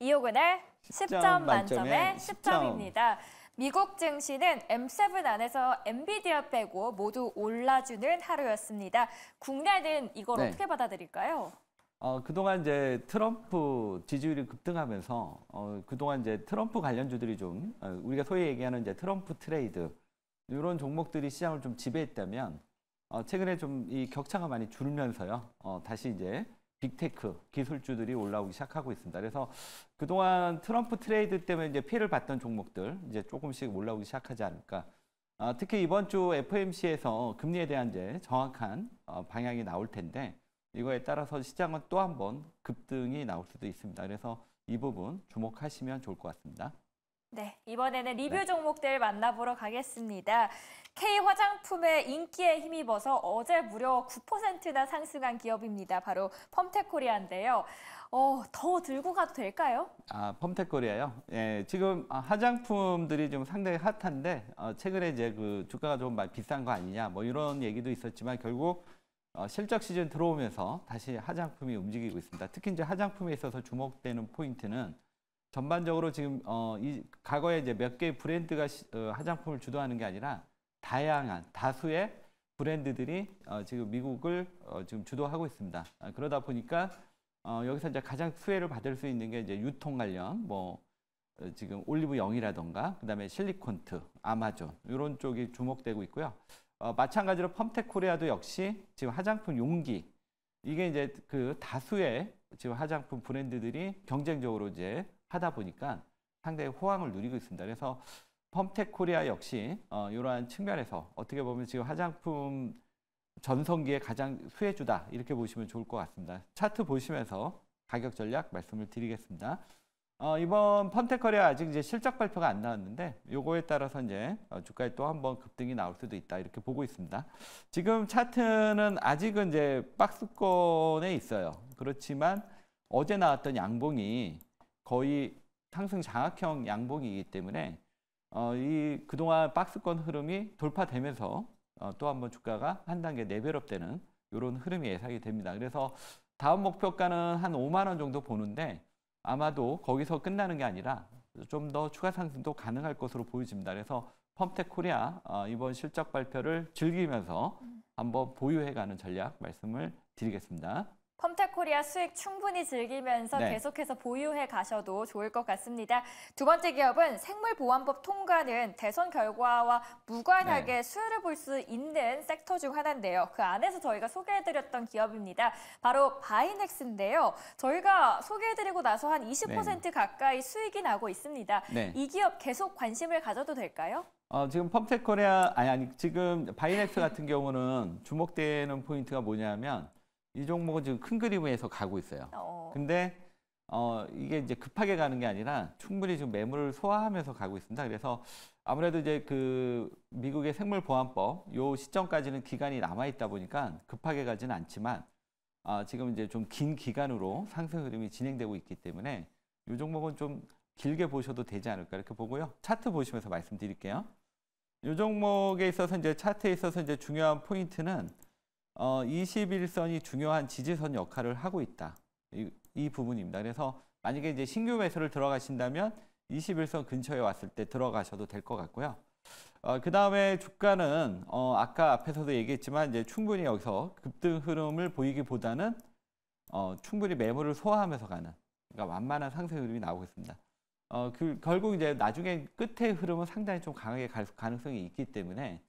이호근의 10점 만점에 10점입니다. 미국 증시는 M7 안에서 엔비디아 빼고 모두 올라주는 하루였습니다. 국내는 이걸 네. 어떻게 받아들일까요? 어, 그동안 이제 트럼프 지지율이 급등하면서 어, 그동안 이제 트럼프 관련주들이 좀 어, 우리가 소위 얘기하는 이제 트럼프 트레이드 이런 종목들이 시장을 좀 지배했다면 어, 최근에 좀 이 격차가 많이 줄면서요. 어, 다시 이제 빅테크 기술주들이 올라오기 시작하고 있습니다. 그래서 그동안 트럼프 트레이드 때문에 이제 피해를 봤던 종목들 이제 조금씩 올라오기 시작하지 않을까. 아, 특히 이번 주 FMC에서 금리에 대한 이제 정확한 어, 방향이 나올 텐데 이거에 따라서 시장은 또 한 번 급등이 나올 수도 있습니다. 그래서 이 부분 주목하시면 좋을 것 같습니다. 네, 이번에는 리뷰 네. 종목들 만나보러 가겠습니다. K 화장품의 인기에 힘입어서 어제 무려 9%나 상승한 기업입니다. 바로 펌텍코리아인데요. 어, 더 들고 가도 될까요? 아, 펌텍코리아요. 예, 지금 아, 화장품들이 좀 상당히 핫한데 어, 최근에 이제 그 주가가 좀 많이 비싼 거 아니냐, 뭐 이런 얘기도 있었지만 결국 어, 실적 시즌 들어오면서 다시 화장품이 움직이고 있습니다. 특히 이제 화장품에 있어서 주목되는 포인트는 전반적으로 지금 어, 이 과거에 이제 몇 개의 브랜드가 시, 어, 화장품을 주도하는 게 아니라 다양한 다수의 브랜드들이 어, 지금 미국을 어, 지금 주도하고 있습니다. 아, 그러다 보니까 어, 여기서 이제 가장 수혜를 받을 수 있는 게 이제 유통 관련 뭐 어, 지금 올리브영이라던가 그다음에 실리콘트, 아마존 이런 쪽이 주목되고 있고요. 어, 마찬가지로 펌텍코리아도 역시 지금 화장품 용기 이게 이제 그 다수의 지금 화장품 브랜드들이 경쟁적으로 이제 하다 보니까 상당히 호황을 누리고 있습니다. 그래서 펌텍 코리아 역시 어, 이러한 측면에서 어떻게 보면 지금 화장품 전성기에 가장 수혜주다 이렇게 보시면 좋을 것 같습니다. 차트 보시면서 가격 전략 말씀을 드리겠습니다. 어, 이번 펌텍 코리아 아직 이제 실적 발표가 안 나왔는데 요거에 따라서 이제 어, 주가에 또 한번 급등이 나올 수도 있다 이렇게 보고 있습니다. 지금 차트는 아직은 이제 박스권에 있어요. 그렇지만 어제 나왔던 양봉이 거의 상승 장악형 양봉이기 때문에 어, 이 그동안 박스권 흐름이 돌파되면서 어, 또 한번 주가가 한 단계 내벨업 되는 이런 흐름이 예상이 됩니다. 그래서 다음 목표가는 한 5만 원 정도 보는데 아마도 거기서 끝나는 게 아니라 좀 더 추가 상승도 가능할 것으로 보여집니다. 그래서 펌텍 코리아 어, 이번 실적 발표를 즐기면서 음. 한번 보유해가는 전략 말씀을 드리겠습니다. 컴택코리아 수익 충분히 즐기면서 네. 계속해서 보유해 가셔도 좋을 것 같습니다. 두 번째 기업은 생물보안법 통과는 대선 결과와 무관하게 네. 수혜를 볼 수 있는 섹터 중 하나인데요. 그 안에서 저희가 소개해드렸던 기업입니다. 바로 바이넥스인데요. 저희가 소개해드리고 나서 한 20% 네. 가까이 수익이 나고 있습니다. 네. 이 기업 계속 관심을 가져도 될까요? 어, 지금 펌텍코리아 아니 아니 지금 바이넥스 같은 경우는 주목되는 포인트가 뭐냐면 이 종목은 지금 큰 그림에서 가고 있어요. 어. 근데 어, 이게 이제 급하게 가는 게 아니라 충분히 지금 매물을 소화하면서 가고 있습니다. 그래서 아무래도 이제 그 미국의 생물보안법 요 시점까지는 기간이 남아 있다 보니까 급하게 가지는 않지만 아, 지금 이제 좀 긴 기간으로 상승 흐름이 진행되고 있기 때문에 이 종목은 좀 길게 보셔도 되지 않을까 이렇게 보고요. 차트 보시면서 말씀드릴게요. 이 종목에 있어서 이제 차트에 있어서 이제 중요한 포인트는 어, 21선이 중요한 지지선 역할을 하고 있다. 이, 이, 부분입니다. 그래서 만약에 이제 신규 매수를 들어가신다면 21선 근처에 왔을 때 들어가셔도 될 것 같고요. 어, 그 다음에 주가는 어, 아까 앞에서도 얘기했지만 이제 충분히 여기서 급등 흐름을 보이기보다는 어, 충분히 매물을 소화하면서 가는 그러니까 완만한 상승 흐름이 나오고 있습니다. 어, 그, 결국 이제 나중에 끝의 흐름은 상당히 좀 강하게 갈 가능성이 있기 때문에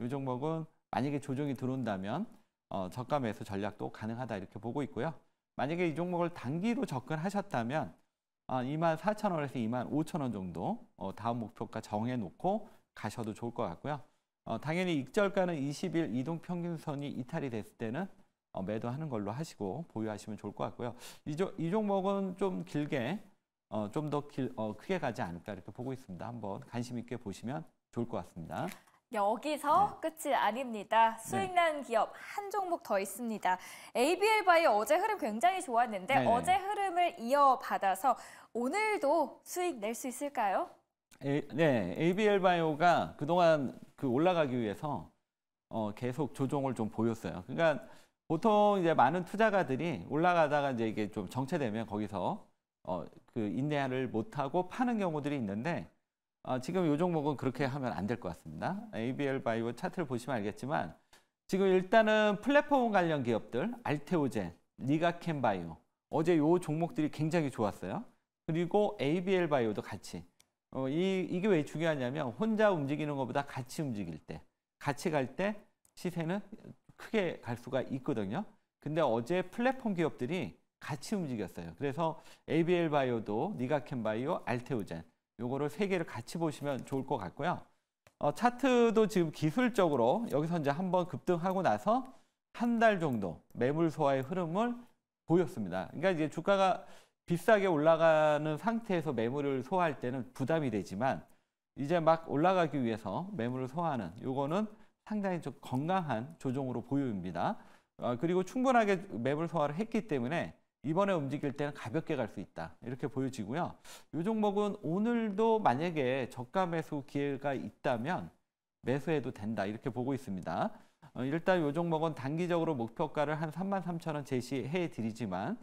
이 종목은 만약에 조정이 들어온다면 어, 저가 매수 전략도 가능하다 이렇게 보고 있고요. 만약에 이 종목을 단기로 접근하셨다면 아, 2 0 0 0 원에서 2 5 0 0 0원 정도 어, 다음 목표가 정해놓고 가셔도 좋을 것 같고요. 어, 당연히 익절가는 20일 이동 평균선이 이탈이 됐을 때는 어, 매도하는 걸로 하시고 보유하시면 좋을 것 같고요. 이, 조, 이 종목은 좀 길게 어, 좀더 어, 크게 가지 않을까 이렇게 보고 있습니다. 한번 관심 있게 보시면 좋을 것 같습니다. 여기서 네. 끝이 아닙니다. 수익난 네. 기업 한 종목 더 있습니다. ABL바이오 어제 흐름 굉장히 좋았는데 네 어제 흐름을 이어받아서 오늘도 수익 낼 수 있을까요? A, 네, ABL바이오가 그동안 그 올라가기 위해서 어, 계속 조정을 좀 보였어요. 그러니까 보통 이제 많은 투자가들이 올라가다가 이제 이게 좀 정체되면 거기서 어, 그 인내를 못하고 파는 경우들이 있는데 어, 지금 요 종목은 그렇게 하면 안 될 것 같습니다. ABL 바이오 차트를 보시면 알겠지만 지금 일단은 플랫폼 관련 기업들 알테오젠, 니가캔 바이오 어제 요 종목들이 굉장히 좋았어요. 그리고 ABL 바이오도 같이 어, 이, 이게 왜 중요하냐면 혼자 움직이는 것보다 같이 움직일 때 같이 갈 때 시세는 크게 갈 수가 있거든요. 근데 어제 플랫폼 기업들이 같이 움직였어요. 그래서 ABL 바이오도 니가캔 바이오, 알테오젠 요거를 세 개를 같이 보시면 좋을 것 같고요. 어, 차트도 지금 기술적으로 여기서 이제 한번 급등하고 나서 한 달 정도 매물 소화의 흐름을 보였습니다. 그러니까 이제 주가가 비싸게 올라가는 상태에서 매물을 소화할 때는 부담이 되지만 이제 막 올라가기 위해서 매물을 소화하는 요거는 상당히 좀 건강한 조정으로 보입니다. 어, 그리고 충분하게 매물 소화를 했기 때문에 이번에 움직일 때는 가볍게 갈 수 있다 이렇게 보여지고요. 이 종목은 오늘도 만약에 저가 매수 기회가 있다면 매수해도 된다 이렇게 보고 있습니다. 어, 일단 이 종목은 단기적으로 목표가를 한 33,000원 제시해 드리지만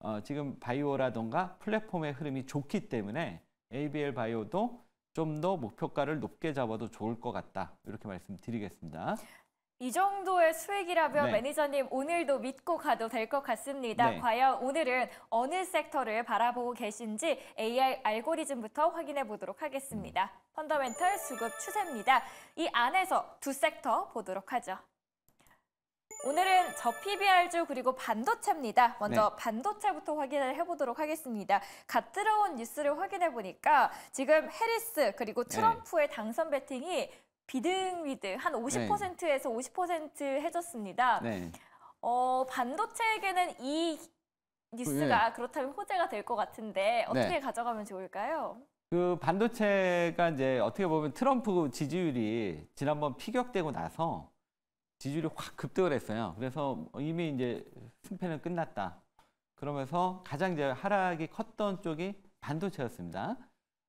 어, 지금 바이오라던가 플랫폼의 흐름이 좋기 때문에 ABL 바이오도 좀 더 목표가를 높게 잡아도 좋을 것 같다 이렇게 말씀드리겠습니다. 이 정도의 수익이라면 네. 매니저님 오늘도 믿고 가도 될 것 같습니다. 네. 과연 오늘은 어느 섹터를 바라보고 계신지 AI 알고리즘부터 확인해 보도록 하겠습니다. 펀더멘털 수급 추세입니다. 이 안에서 두 섹터 보도록 하죠. 오늘은 저 PBR주 그리고 반도체입니다. 먼저 네. 반도체부터 확인을 해보도록 하겠습니다. 갓 들어온 뉴스를 확인해 보니까 지금 해리스 그리고 네. 트럼프의 당선 배팅이 비등위드한 50%에서 네. 50%해줬습니다 네. 어, 반도체에게는 이 뉴스가 네. 그렇다면 호재가 될 것 같은데 어떻게 네. 가져가면 좋을까요? 그 반도체가 이제 어떻게 보면 트럼프 지지율이 지난번 피격되고 나서 지지율이 확 급등을 했어요. 그래서 이미 이제 승패는 끝났다. 그러면서 가장 이제 하락이 컸던 쪽이 반도체였습니다.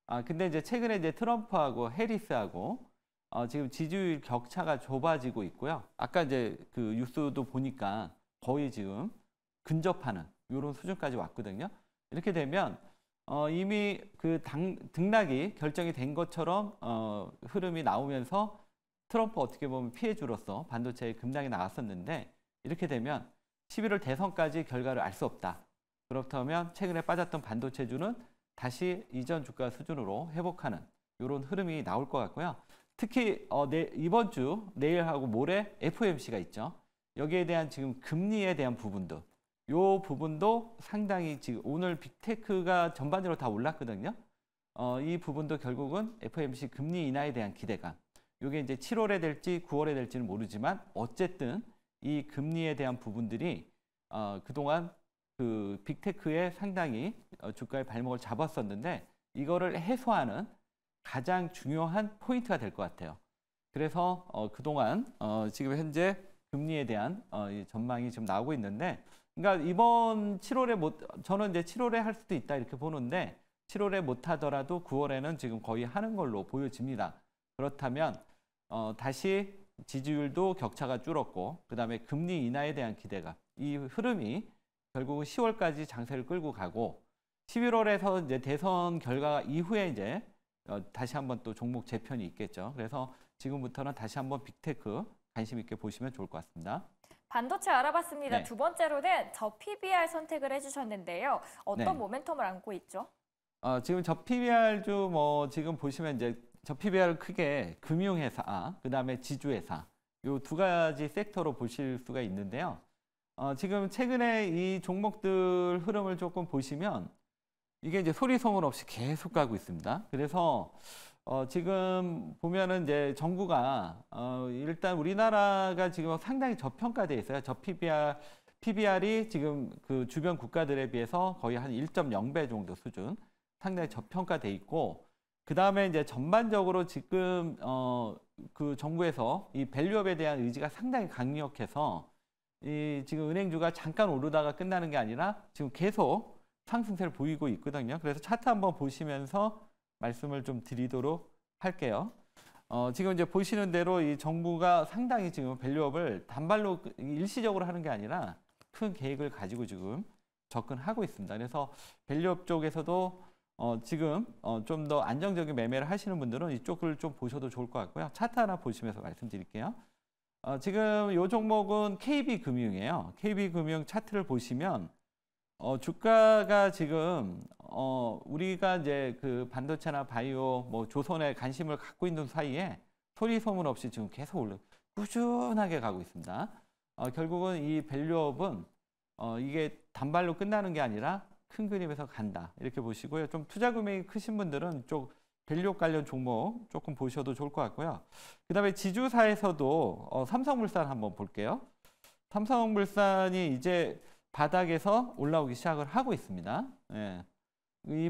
아 근데 이제 최근에 이제 트럼프하고 해리스하고 어, 지금 지지율 격차가 좁아지고 있고요. 아까 이제 그 뉴스도 보니까 거의 지금 근접하는 이런 수준까지 왔거든요. 이렇게 되면 어, 이미 그 당, 등락이 결정이 된 것처럼 어, 흐름이 나오면서 트럼프 어떻게 보면 피해주로서 반도체의 급락이 나왔었는데 이렇게 되면 11월 대선까지 결과를 알 수 없다. 그렇다면 최근에 빠졌던 반도체주는 다시 이전 주가 수준으로 회복하는 이런 흐름이 나올 것 같고요. 특히 어, 내, 이번 주 내일하고 모레 FOMC가 있죠. 여기에 대한 지금 금리에 대한 부분도 요 부분도 상당히 지금 오늘 빅테크가 전반적으로 다 올랐거든요. 어, 이 부분도 결국은 FOMC 금리 인하에 대한 기대감. 요게 이제 7월에 될지 9월에 될지는 모르지만 어쨌든 이 금리에 대한 부분들이 어, 그동안 그 빅테크에 상당히 어, 주가의 발목을 잡았었는데 이거를 해소하는 가장 중요한 포인트가 될 것 같아요. 그래서 어, 그동안 어, 지금 현재 금리에 대한 어, 전망이 지금 나오고 있는데 그러니까 이번 7월에 못 저는 이제 7월에 할 수도 있다 이렇게 보는데 7월에 못 하더라도 9월에는 지금 거의 하는 걸로 보여집니다. 그렇다면 어, 다시 지지율도 격차가 줄었고 그다음에 금리 인하에 대한 기대가이 흐름이 결국 10월까지 장세를 끌고 가고 11월에서 이제 대선 결과 이후에 이제 어, 다시 한번 또 종목 재편이 있겠죠. 그래서 지금부터는 다시 한번 빅테크 관심 있게 보시면 좋을 것 같습니다. 반도체 알아봤습니다. 네. 두 번째로는 저 PBR 선택을 해주셨는데요. 어떤 네. 모멘텀을 안고 있죠? 어, 지금 저 PBR도 뭐 지금 보시면 이제 저 PBR 크게 금융회사, 아, 그다음에 지주회사 이 두 가지 섹터로 보실 수가 있는데요. 어, 지금 최근에 이 종목들 흐름을 조금 보시면 이게 이제 소리 소문 없이 계속 가고 있습니다. 그래서 어, 지금 보면은 이제 정부가 어, 일단 우리나라가 지금 상당히 저평가돼 있어요. 저 PBR PBR이 지금 그 주변 국가들에 비해서 거의 한 1.0배 정도 수준 상당히 저평가돼 있고 그 다음에 이제 전반적으로 지금 어, 그 정부에서 이 밸류업에 대한 의지가 상당히 강력해서 이 지금 은행주가 잠깐 오르다가 끝나는 게 아니라 지금 계속 상승세를 보이고 있거든요. 그래서 차트 한번 보시면서 말씀을 좀 드리도록 할게요. 어, 지금 이제 보시는 대로 이 정부가 상당히 지금 밸류업을 단발로 일시적으로 하는 게 아니라 큰 계획을 가지고 지금 접근하고 있습니다. 그래서 밸류업 쪽에서도 어, 지금 어, 좀더 안정적인 매매를 하시는 분들은 이쪽을 좀 보셔도 좋을 것 같고요. 차트 하나 보시면서 말씀드릴게요. 어, 지금 이 종목은 KB금융이에요. KB금융 차트를 보시면 어, 주가가 지금 어, 우리가 이제 그 반도체나 바이오 뭐 조선에 관심을 갖고 있는 사이에 소리 소문 없이 지금 계속 올라 꾸준하게 가고 있습니다. 어, 결국은 이 밸류업은 어, 이게 단발로 끝나는 게 아니라 큰 그림에서 간다 이렇게 보시고요. 좀 투자 금액이 크신 분들은 좀 밸류업 관련 종목 조금 보셔도 좋을 것 같고요. 그 다음에 지주사에서도 어, 삼성물산 한번 볼게요. 삼성물산이 이제 바닥에서 올라오기 시작을 하고 있습니다. 예.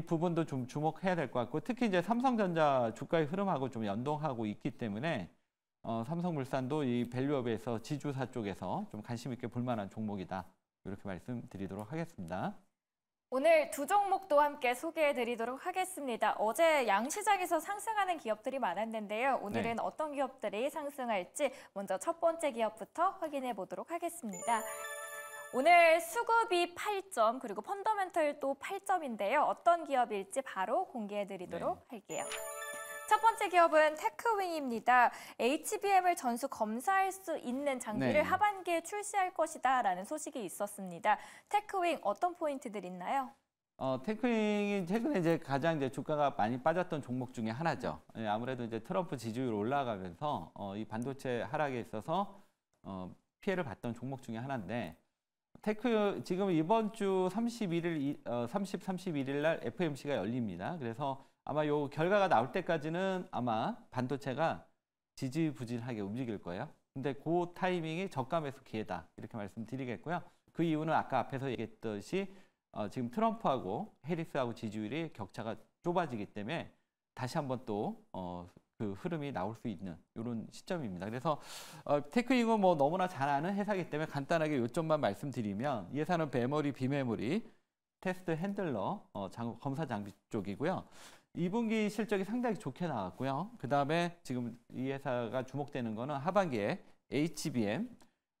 이 부분도 좀 주목해야 될 것 같고 특히 이제 삼성전자 주가의 흐름하고 좀 연동하고 있기 때문에 어, 삼성물산도 이 밸류업에서 지주사 쪽에서 좀 관심 있게 볼 만한 종목이다. 이렇게 말씀드리도록 하겠습니다. 오늘 두 종목도 함께 소개해 드리도록 하겠습니다. 어제 양시장에서 상승하는 기업들이 많았는데요. 오늘은 네. 어떤 기업들이 상승할지 먼저 첫 번째 기업부터 확인해 보도록 하겠습니다. 오늘 수급이 8점 그리고 펀더멘털도 8점인데요. 어떤 기업일지 바로 공개해드리도록 네. 할게요. 첫 번째 기업은 테크윙입니다. HBM을 전수 검사할 수 있는 장비를 네. 하반기에 출시할 것이다 라는 소식이 있었습니다. 테크윙 어떤 포인트들 있나요? 어, 테크윙이 최근에 이제 가장 이제 주가가 많이 빠졌던 종목 중에 하나죠. 예, 아무래도 이제 트럼프 지지율 올라가면서 어, 이 반도체 하락에 있어서 어, 피해를 봤던 종목 중에 하나인데 테크 지금 이번 주 31일 어, 30, 31일 날 FMC가 열립니다. 그래서 아마 요 결과가 나올 때까지는 아마 반도체가 지지부진하게 움직일 거예요. 근데 그 타이밍이 저가 매수 기회다 이렇게 말씀드리겠고요. 그 이유는 아까 앞에서 얘기했듯이 어, 지금 트럼프하고 해리스하고 지지율이 격차가 좁아지기 때문에 다시 한번 또 어, 그 흐름이 나올 수 있는 이런 시점입니다. 그래서 어, 테크닉은 뭐 너무나 잘 아는 회사이기 때문에 간단하게 요점만 말씀드리면 예산은 메모리, 비메모리, 테스트 핸들러, 어, 장, 검사 장비 쪽이고요. 2분기 실적이 상당히 좋게 나왔고요. 그 다음에 지금 이 회사가 주목되는 거는 하반기에 HBM,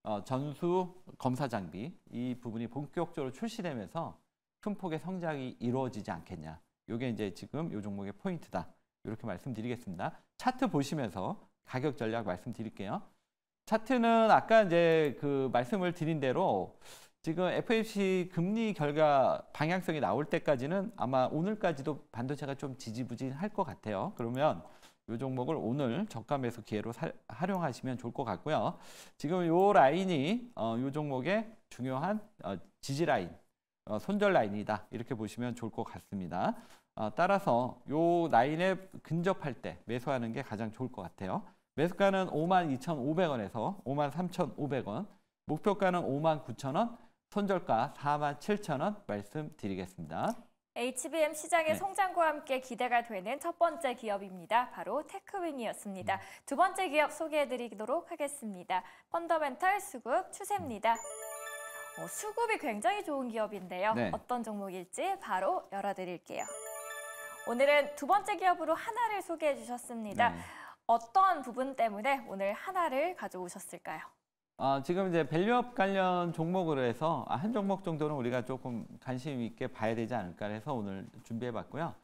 어, 전수 검사 장비 이 부분이 본격적으로 출시되면서 큰 폭의 성장이 이루어지지 않겠냐. 이게 이제 지금 이 종목의 포인트다. 이렇게 말씀드리겠습니다. 차트 보시면서 가격 전략 말씀드릴게요. 차트는 아까 이제 그 말씀을 드린 대로 지금 f f c 금리 결과 방향성이 나올 때까지는 아마 오늘까지도 반도체가 좀 지지부진할 것 같아요. 그러면 이 종목을 오늘 저가 매수 기회로 사, 활용하시면 좋을 것 같고요. 지금 이 라인이 어, 이 종목의 중요한 어, 지지 라인, 어, 손절 라인이다 이렇게 보시면 좋을 것 같습니다. 어, 따라서 요 라인에 근접할 때 매수하는 게 가장 좋을 것 같아요. 매수가는 52,500원에서 53,500원, 목표가는 59,000원, 손절가 47,000원 말씀드리겠습니다. HBM 시장의 네. 성장과 함께 기대가 되는 첫 번째 기업입니다. 바로 테크윙이었습니다두 번째 기업 소개해드리도록 하겠습니다. 펀더멘털 수급 추세입니다. 어, 수급이 굉장히 좋은 기업인데요. 네. 어떤 종목일지 바로 열어드릴게요. 오늘은 두 번째 기업으로 하나를 소개해 주셨습니다. 네. 어떤 부분 때문에 오늘 하나를 가져오셨을까요? 어, 지금 이제 밸류업 관련 종목으로 해서 아, 한 종목 정도는 우리가 조금 관심 있게 봐야 되지 않을까 해서 오늘 준비해 봤고요.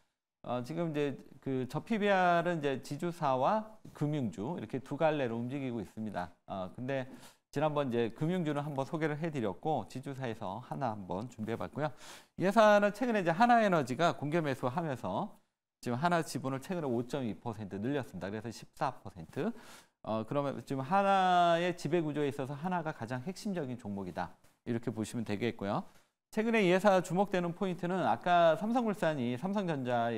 어, 지금 이제 그 저PBR은 이제 지주사와 금융주 이렇게 두 갈래로 움직이고 있습니다. 어, 근데 지난번 이제 금융주는 한번 소개를 해드렸고 지주사에서 하나 한번 준비해봤고요. 예산은 최근에 이제 하나에너지가 공개 매수하면서 지금 하나 지분을 최근에 5.2% 늘렸습니다. 그래서 14%. 어, 그러면 지금 하나의 지배 구조에 있어서 하나가 가장 핵심적인 종목이다. 이렇게 보시면 되겠고요. 최근에 이 회사 주목되는 포인트는 아까 삼성물산이 삼성전자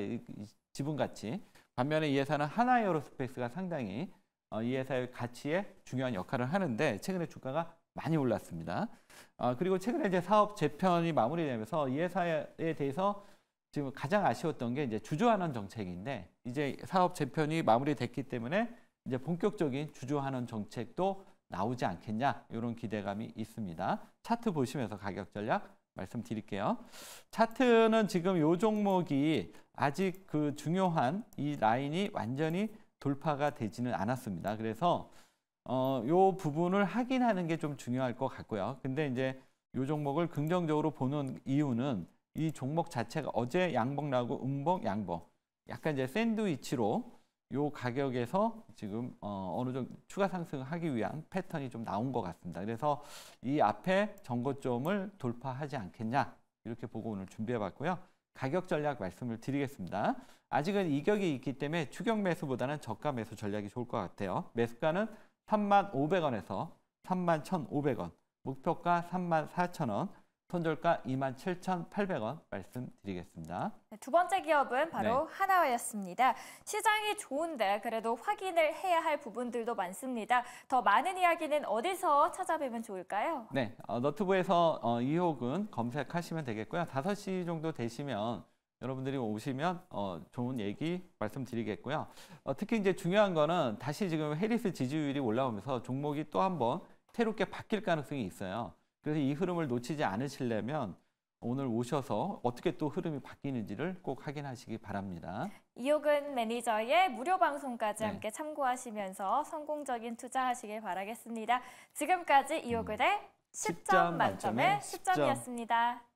지분 같이 반면에 이 회사는 하나에어로스페이스가 상당히 어, 이 회사의 가치에 중요한 역할을 하는데 최근에 주가가 많이 올랐습니다. 어, 그리고 최근에 이제 사업 재편이 마무리되면서 이 회사에 대해서 지금 가장 아쉬웠던 게 이제 주주환원 정책인데 이제 사업 재편이 마무리됐기 때문에 이제 본격적인 주주환원 정책도 나오지 않겠냐 이런 기대감이 있습니다. 차트 보시면서 가격 전략 말씀드릴게요. 차트는 지금 이 종목이 아직 그 중요한 이 라인이 완전히 돌파가 되지는 않았습니다. 그래서 어, 요 부분을 확인하는 게 좀 중요할 것 같고요. 근데 이제 요 종목을 긍정적으로 보는 이유는 이 종목 자체가 어제 양봉 나고 음봉 양봉 약간 이제 샌드위치로 요 가격에서 지금 어, 어느 정도 추가 상승하기 위한 패턴이 좀 나온 것 같습니다. 그래서 이 앞에 전고점을 돌파하지 않겠냐 이렇게 보고 오늘 준비해봤고요. 가격 전략 말씀을 드리겠습니다. 아직은 이격이 있기 때문에 추격 매수보다는 저가 매수 전략이 좋을 것 같아요. 매수가는 3만 500원에서 3만 1,500원, 목표가 3만 4천원 손절가 27,800원 말씀드리겠습니다. 네, 두 번째 기업은 바로 네. 하나였습니다. 시장이 좋은데 그래도 확인을 해야 할 부분들도 많습니다. 더 많은 이야기는 어디서 찾아뵈면 좋을까요? 네, 어, 너튜브에서 어, 이혹은 검색하시면 되겠고요. 5시 정도 되시면 여러분들이 오시면 어, 좋은 얘기 말씀드리겠고요. 어, 특히 이제 중요한 거는 다시 지금 해리스 지지율이 올라오면서 종목이 또 한 번 새롭게 바뀔 가능성이 있어요. 그래서 이 흐름을 놓치지 않으시려면 오늘 오셔서 어떻게 또 흐름이 바뀌는지를 꼭 확인하시기 바랍니다. 이옥은 매니저의 무료 방송까지 네. 함께 참고하시면서 성공적인 투자하시길 바라겠습니다. 지금까지 이옥은의 10점, 음. 10점 만점에 10점이었습니다.